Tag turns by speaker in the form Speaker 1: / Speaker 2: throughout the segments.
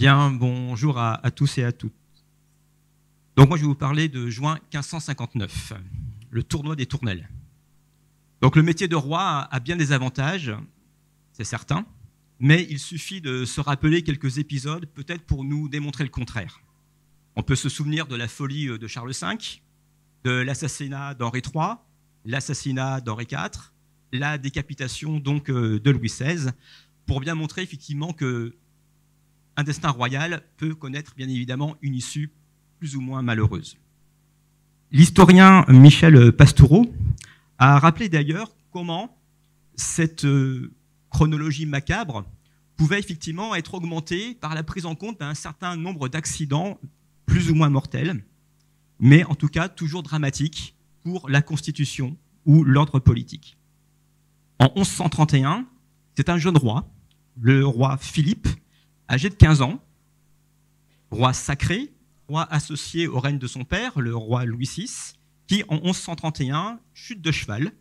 Speaker 1: Bien, bonjour à, tous et à toutes. Donc moi je vais vous parler de juin 1559, le tournoi des tournelles. Donc le métier de roi a, bien des avantages, c'est certain, mais il suffit de se rappeler quelques épisodes peut-être pour nous démontrer le contraire. On peut se souvenir de la folie euh, de Charles V, de l'assassinat d'Henri III, l'assassinat d'Henri IV, la décapitation donc euh, de Louis XVI, pour bien montrer effectivement que un destin royal peut connaître bien évidemment une issue plus ou moins malheureuse. L'historien Michel Pastoureau a rappelé d'ailleurs comment cette euh, chronologie macabre pouvait effectivement être augmentée par la prise en compte d'un certain nombre d'accidents plus ou moins mortels, mais en tout cas toujours dramatiques pour la Constitution ou l'ordre politique. En 1131, c'est un jeune roi, le roi Philippe, Âgé de 15 ans, roi sacré, roi associé au règne de son père, le roi Louis VI, qui en 1131 chute de cheval,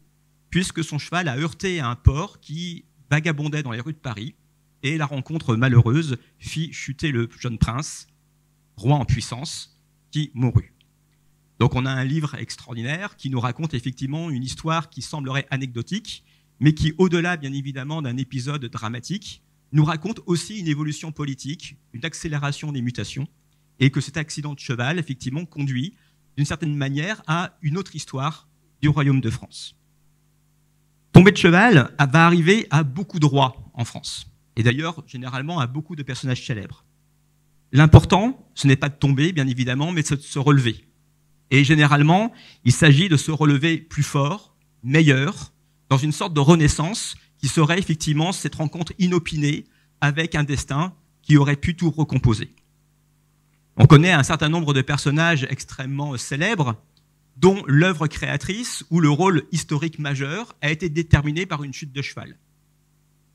Speaker 1: puisque son cheval a heurté un porc qui vagabondait dans les rues de Paris, et la rencontre malheureuse fit chuter le jeune prince, roi en puissance, qui mourut. Donc on a un livre extraordinaire qui nous raconte effectivement une histoire qui semblerait anecdotique, mais qui, au-delà bien évidemment d'un épisode dramatique, nous raconte aussi une évolution politique, une accélération des mutations, et que cet accident de cheval, effectivement, conduit d'une certaine manière à une autre histoire du royaume de France. Tomber de cheval va arriver à beaucoup de rois en France, et d'ailleurs généralement à beaucoup de personnages célèbres. L'important, ce n'est pas de tomber, bien évidemment, mais de se relever. Et généralement, il s'agit de se relever plus fort, meilleur, dans une sorte de renaissance qui serait effectivement cette rencontre inopinée avec un destin qui aurait pu tout recomposer. On connaît un certain nombre de personnages extrêmement célèbres, dont l'œuvre créatrice ou le rôle historique majeur a été déterminé par une chute de cheval.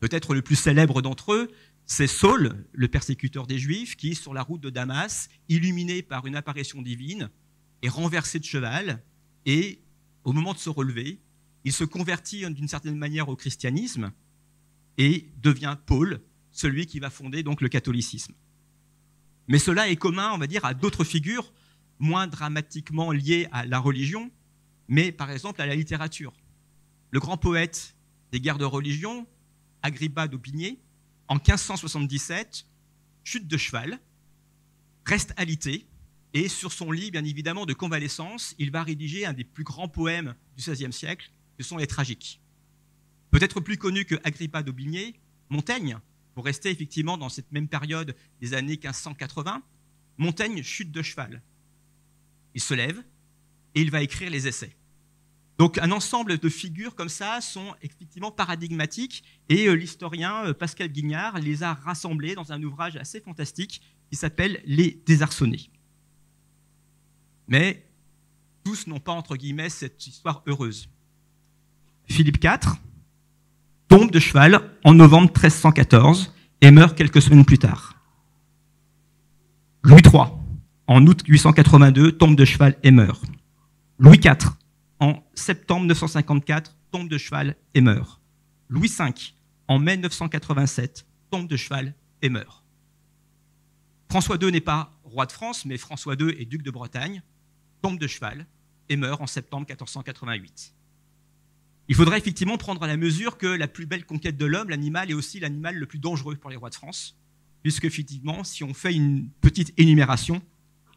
Speaker 1: Peut-être le plus célèbre d'entre eux, c'est Saul, le persécuteur des Juifs, qui, sur la route de Damas, illuminé par une apparition divine, est renversé de cheval et, au moment de se relever, il se convertit hein, d'une certaine manière au christianisme et devient Paul, celui qui va fonder donc le catholicisme. Mais cela est commun, on va dire, à d'autres figures moins dramatiquement liées à la religion, mais par exemple à la littérature. Le grand poète des guerres de religion, Agrippa d'Aubigné, en 1577, chute de cheval, reste alité, et sur son lit, bien évidemment, de convalescence, il va rédiger un des plus grands poèmes du XVIe siècle, ce sont les tragiques. Peut-être plus connu que Agrippa d'Aubigné, Montaigne, pour rester effectivement dans cette même période des années 1580, Montaigne chute de cheval. Il se lève et il va écrire les essais. Donc un ensemble de figures comme ça sont effectivement paradigmatiques et euh, l'historien euh, Pascal Guignard les a rassemblées dans un ouvrage assez fantastique qui s'appelle Les désarçonnés. Mais tous n'ont pas entre guillemets cette histoire heureuse. Philippe IV tombe de cheval en novembre 1314 et meurt quelques semaines plus tard. Louis III, en août 882, tombe de cheval et meurt. Louis IV, en septembre 954, tombe de cheval et meurt. Louis V, en mai 987, tombe de cheval et meurt. François II n'est pas roi de France, mais François II est duc de Bretagne, tombe de cheval et meurt en septembre 1488. Il faudrait effectivement prendre à la mesure que la plus belle conquête de l'homme, l'animal, est aussi l'animal le plus dangereux pour les rois de France, puisque effectivement, si on fait une petite énumération,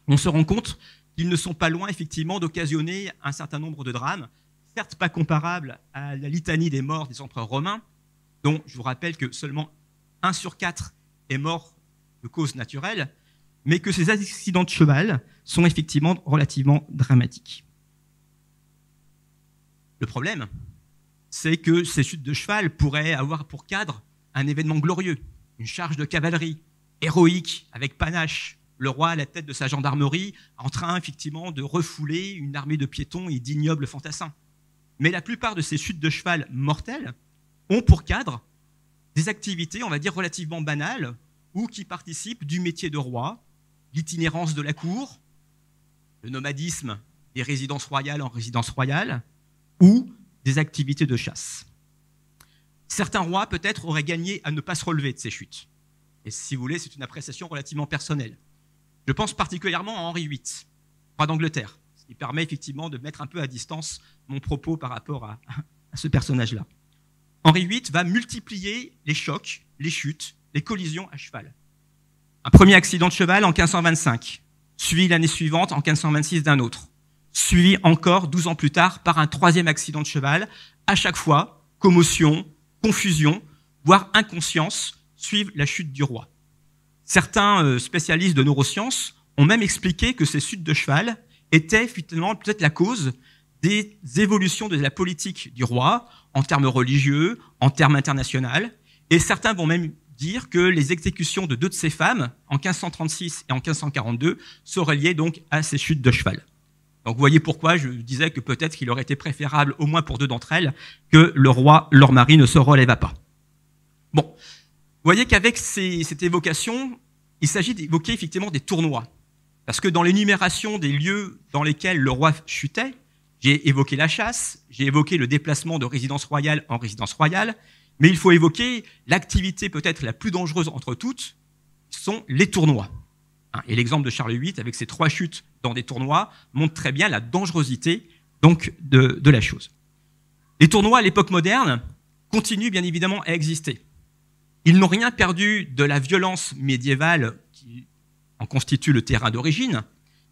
Speaker 1: on se rend compte qu'ils ne sont pas loin effectivement d'occasionner un certain nombre de drames, certes pas comparables à la litanie des morts des empereurs romains, dont je vous rappelle que seulement 1 sur 4 est mort de cause naturelle, mais que ces accidents de cheval sont effectivement relativement dramatiques. Le problème, c'est que ces chutes de cheval pourraient avoir pour cadre un événement glorieux, une charge de cavalerie, héroïque, avec panache, le roi à la tête de sa gendarmerie, en train effectivement de refouler une armée de piétons et d'ignobles fantassins. Mais la plupart de ces chutes de cheval mortelles ont pour cadre des activités, on va dire, relativement banales, ou qui participent du métier de roi, l'itinérance de la cour, le nomadisme des résidences royales en résidence royale, ou des activités de chasse. Certains rois, peut-être, auraient gagné à ne pas se relever de ces chutes. Et si vous voulez, c'est une appréciation relativement personnelle. Je pense particulièrement à Henri VIII, roi d'Angleterre, ce qui permet effectivement de mettre un peu à distance mon propos par rapport à, ce personnage-là. Henri VIII va multiplier les chocs, les chutes, les collisions à cheval. Un premier accident de cheval en 1525, suivi l'année suivante en 1526 d'un autre suivi encore 12 ans plus tard par un troisième accident de cheval. À chaque fois, commotion, confusion, voire inconscience suivent la chute du roi. Certains euh, spécialistes de neurosciences ont même expliqué que ces chutes de cheval étaient finalement peut-être la cause des évolutions de la politique du roi en termes religieux, en termes internationaux, et certains vont même dire que les exécutions de deux de ces femmes en 1536 et en 1542 seraient liées donc à ces chutes de cheval. Donc vous voyez pourquoi je disais que peut-être qu'il aurait été préférable, au moins pour deux d'entre elles, que le roi, leur mari, ne se relève pas. Bon, vous voyez qu'avec cette évocation, il s'agit d'évoquer effectivement des tournois. Parce que dans l'énumération des lieux dans lesquels le roi chutait, j'ai évoqué la chasse, j'ai évoqué le déplacement de résidence royale en résidence royale, mais il faut évoquer l'activité peut-être la plus dangereuse entre toutes, sont les tournois. Hein, et l'exemple de Charles VIII, avec ses trois chutes dans des tournois, montre très bien la dangerosité donc de, la chose. Les tournois à l'époque moderne continuent bien évidemment à exister. Ils n'ont rien perdu de la violence médiévale qui en constitue le terrain d'origine,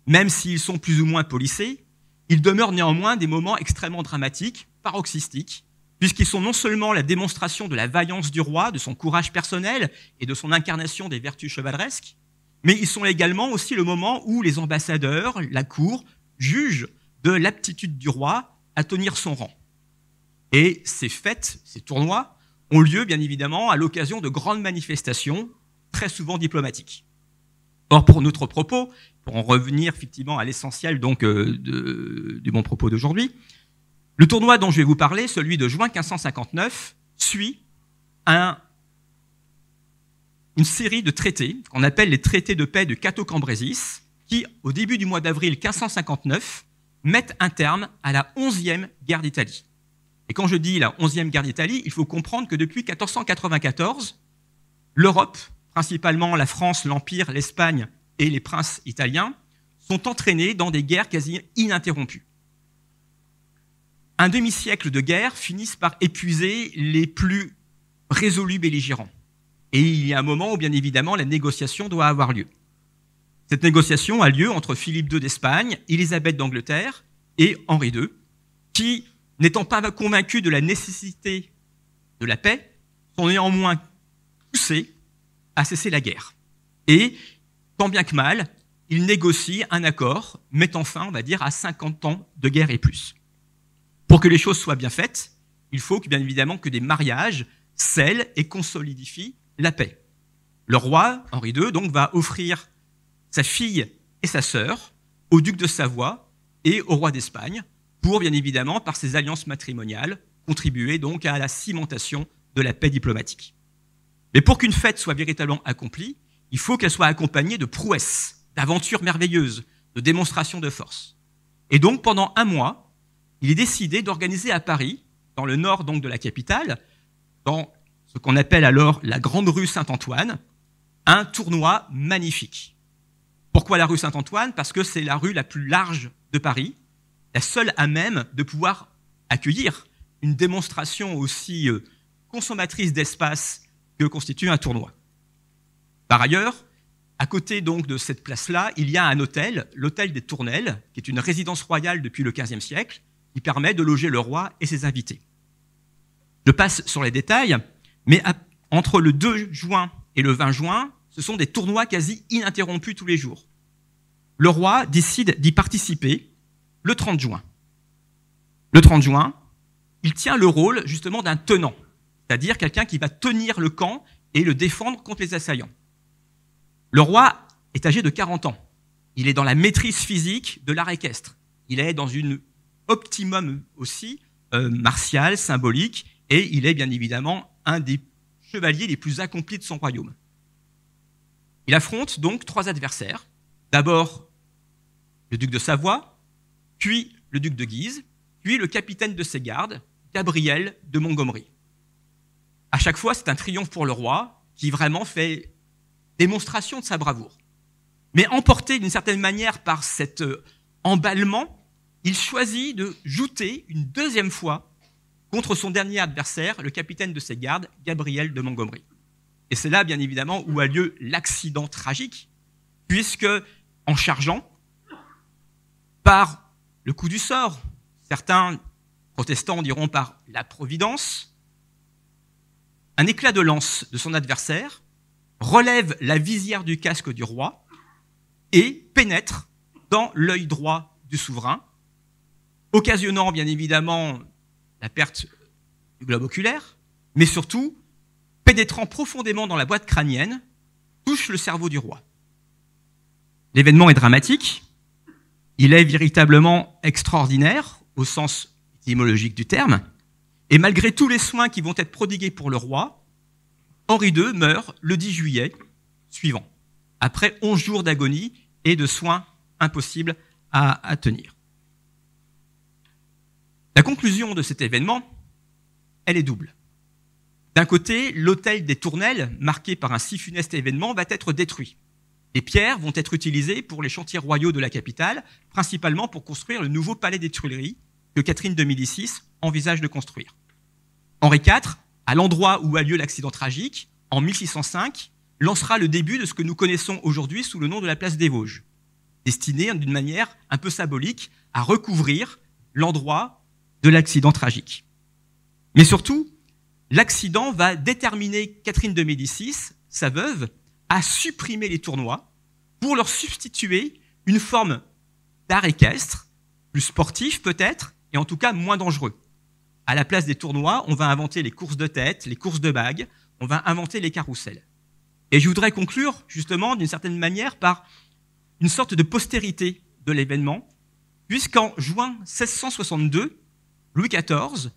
Speaker 1: même s'ils sont plus ou moins polissés, ils demeurent néanmoins des moments extrêmement dramatiques, paroxystiques, puisqu'ils sont non seulement la démonstration de la vaillance du roi, de son courage personnel et de son incarnation des vertus chevaleresques, mais ils sont également aussi le moment où les ambassadeurs, la cour, jugent de l'aptitude du roi à tenir son rang. Et ces fêtes, ces tournois, ont lieu bien évidemment à l'occasion de grandes manifestations, très souvent diplomatiques. Or, pour notre propos, pour en revenir effectivement à l'essentiel donc bon euh, de, propos d'aujourd'hui, le tournoi dont je vais vous parler, celui de juin 1559, suit un une série de traités qu'on appelle les traités de paix de cato cambrésis qui, au début du mois d'avril 1559, mettent un terme à la 11e guerre d'Italie. Et quand je dis la 11e guerre d'Italie, il faut comprendre que depuis 1494, l'Europe, principalement la France, l'Empire, l'Espagne et les princes italiens, sont entraînés dans des guerres quasi ininterrompues. Un demi-siècle de guerre finissent par épuiser les plus résolus belligérants. Et il y a un moment où, bien évidemment, la négociation doit avoir lieu. Cette négociation a lieu entre Philippe II d'Espagne, Élisabeth d'Angleterre et Henri II, qui, n'étant pas convaincus de la nécessité de la paix, sont néanmoins poussés à cesser la guerre. Et, tant bien que mal, ils négocient un accord mettant fin, on va dire, à 50 ans de guerre et plus. Pour que les choses soient bien faites, il faut bien évidemment que des mariages scellent et consolidifient la paix. Le roi, Henri II, donc, va offrir sa fille et sa sœur au duc de Savoie et au roi d'Espagne pour, bien évidemment, par ses alliances matrimoniales, contribuer donc à la cimentation de la paix diplomatique. Mais pour qu'une fête soit véritablement accomplie, il faut qu'elle soit accompagnée de prouesses, d'aventures merveilleuses, de démonstrations de force. Et donc, pendant un mois, il est décidé d'organiser à Paris, dans le nord donc de la capitale, dans qu'on appelle alors la Grande Rue Saint-Antoine, un tournoi magnifique. Pourquoi la rue Saint-Antoine Parce que c'est la rue la plus large de Paris, la seule à même de pouvoir accueillir une démonstration aussi euh, consommatrice d'espace que constitue un tournoi. Par ailleurs, à côté donc de cette place-là, il y a un hôtel, l'hôtel des Tournelles, qui est une résidence royale depuis le XVe siècle, qui permet de loger le roi et ses invités. Je passe sur les détails. Mais entre le 2 juin et le 20 juin, ce sont des tournois quasi ininterrompus tous les jours. Le roi décide d'y participer le 30 juin. Le 30 juin, il tient le rôle justement d'un tenant, c'est-à-dire quelqu'un qui va tenir le camp et le défendre contre les assaillants. Le roi est âgé de 40 ans. Il est dans la maîtrise physique de l'art équestre. Il est dans une optimum aussi euh, martiale, martial, symbolique et il est bien évidemment un des chevaliers les plus accomplis de son royaume. Il affronte donc trois adversaires. D'abord le duc de Savoie, puis le duc de Guise, puis le capitaine de ses gardes, Gabriel de Montgomery. À chaque fois, c'est un triomphe pour le roi qui vraiment fait démonstration de sa bravoure. Mais emporté d'une certaine manière par cet euh, emballement, il choisit de jouter une deuxième fois contre son dernier adversaire, le capitaine de ses gardes, Gabriel de Montgomery. Et c'est là, bien évidemment, où a lieu l'accident tragique, puisque en chargeant, par le coup du sort, certains protestants diront par la providence, un éclat de lance de son adversaire relève la visière du casque du roi et pénètre dans l'œil droit du souverain, occasionnant bien évidemment la perte du globe oculaire, mais surtout, pénétrant profondément dans la boîte crânienne, touche le cerveau du roi. L'événement est dramatique, il est véritablement extraordinaire au sens étymologique du terme, et malgré tous les soins qui vont être prodigués pour le roi, Henri II meurt le 10 juillet suivant, après 11 jours d'agonie et de soins impossibles à, à tenir. La conclusion de cet événement, elle est double. D'un côté, l'hôtel des Tournelles, marqué par un si funeste événement, va être détruit. Les pierres vont être utilisées pour les chantiers royaux de la capitale, principalement pour construire le nouveau palais des Tuileries que Catherine de Médicis envisage de construire. Henri IV, à l'endroit où a lieu l'accident tragique, en 1605, lancera le début de ce que nous connaissons aujourd'hui sous le nom de la place des Vosges, destinée d'une manière un peu symbolique à recouvrir l'endroit de l'accident tragique. Mais surtout, l'accident va déterminer Catherine de Médicis, sa veuve, à supprimer les tournois pour leur substituer une forme d'art équestre, plus sportif peut-être, et en tout cas moins dangereux. À la place des tournois, on va inventer les courses de tête, les courses de bagues, on va inventer les carrousels. Et je voudrais conclure justement d'une certaine manière par une sorte de postérité de l'événement, puisqu'en juin 1662, Louis XIV,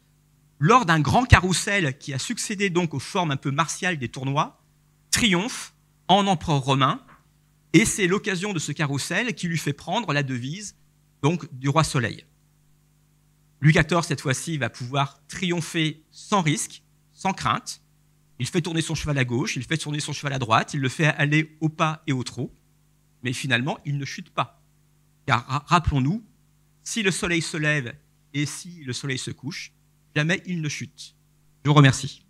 Speaker 1: lors d'un grand carrousel qui a succédé donc aux formes un peu martiales des tournois, triomphe en empereur romain, et c'est l'occasion de ce carrousel qui lui fait prendre la devise donc du roi soleil. Louis XIV, cette fois-ci, va pouvoir triompher sans risque, sans crainte. Il fait tourner son cheval à gauche, il fait tourner son cheval à droite, il le fait aller au pas et au trot, mais finalement, il ne chute pas. Car rappelons-nous, si le soleil se lève et si le soleil se couche, jamais il ne chute. Je vous remercie.